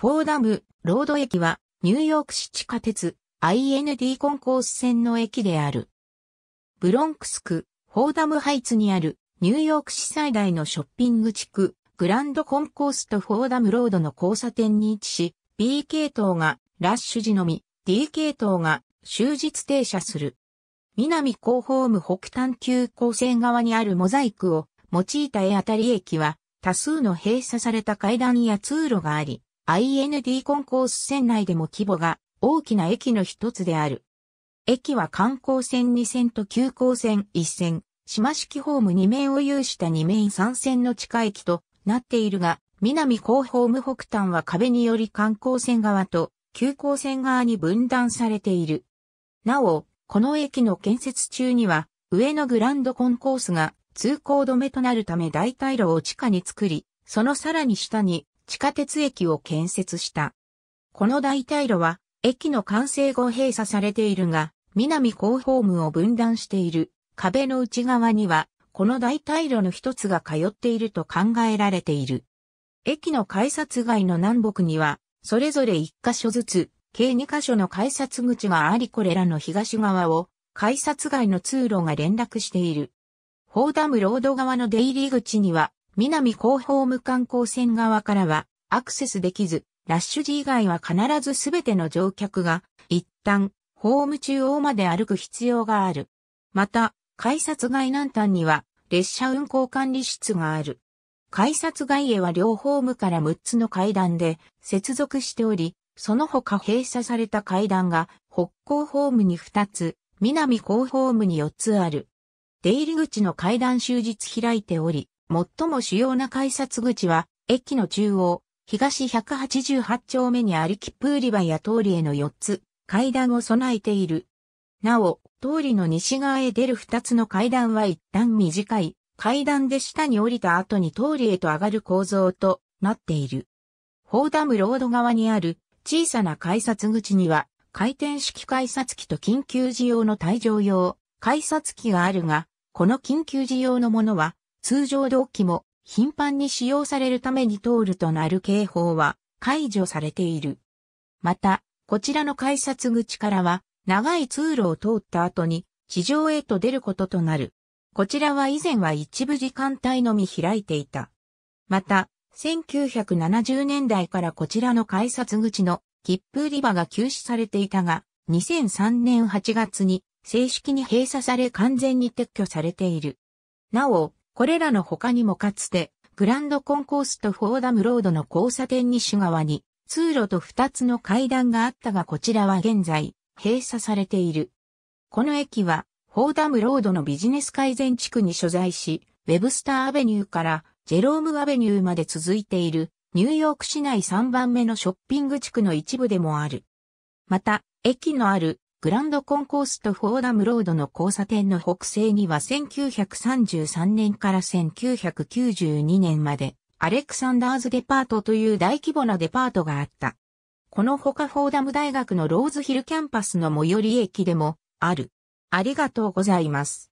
フォーダム、ロード駅は、ニューヨーク市地下鉄、IND コンコース線の駅である。ブロンクス区、フォーダムハイツにある、ニューヨーク市最大のショッピング地区、グランドコンコースとフォーダムロードの交差点に位置し、B 系統がラッシュ時のみ、D 系統が終日停車する。南高ホーム北端急行線側にあるモザイクを用いた絵あたり駅は多数の閉鎖された階段や通路があり、IND コンコース線内でも規模が大きな駅の一つである。駅は観光線2線と急行線1線、島式ホーム2面を有した2面3線の地下駅となっているが、南高ホーム北端は壁により観光線側と急行線側に分断されている。なお、この駅の建設中には、上のグランドコンコースが通行止めとなるため大替路を地下に作り、そのさらに下に地下鉄駅を建設した。この代替路は、駅の完成後閉鎖されているが、南高ホームを分断している壁の内側には、この代替路の一つが通っていると考えられている。駅の改札街の南北には、それぞれ1箇所ずつ、計2箇所の改札口がありこれらの東側を、改札街の通路が連絡している。ホーダムロード側の出入り口には、南広報無観光船側からはアクセスできず、ラッシュ時以外は必ずすべての乗客が一旦ホーム中央まで歩く必要がある。また、改札外南端には列車運行管理室がある。改札外へは両ホームから6つの階段で接続しており、その他閉鎖された階段が北港ホームに2つ、南港ホームに4つある。出入り口の階段終日開いており、最も主要な改札口は、駅の中央、東188丁目にあり切符売り場や通りへの4つ、階段を備えている。なお、通りの西側へ出る2つの階段は一旦短い、階段で下に降りた後に通りへと上がる構造となっている。フォーダムロード側にある小さな改札口には、回転式改札機と緊急時用の退場用、改札機があるが、この緊急時用のものは、通常同期も頻繁に使用されるために通るとなる警報は解除されている。また、こちらの改札口からは長い通路を通った後に地上へと出ることとなる。こちらは以前は一部時間帯のみ開いていた。また、1970年代からこちらの改札口の切符売り場が休止されていたが、2003年8月に正式に閉鎖され完全に撤去されている。なお、これらの他にもかつて、グランドコンコースとフォーダムロードの交差点西側に、通路と2つの階段があったがこちらは現在、閉鎖されている。この駅は、フォーダムロードのビジネス改善地区に所在し、ウェブスターアベニューからジェロームアベニューまで続いている、ニューヨーク市内3番目のショッピング地区の一部でもある。また、駅のあるグランドコンコースとフォーダムロードの交差点の北西には1933年から1992年までアレクサンダーズデパートという大規模なデパートがあった。このほかフォーダム大学のローズヒルキャンパスの最寄り駅でもある。ありがとうございます。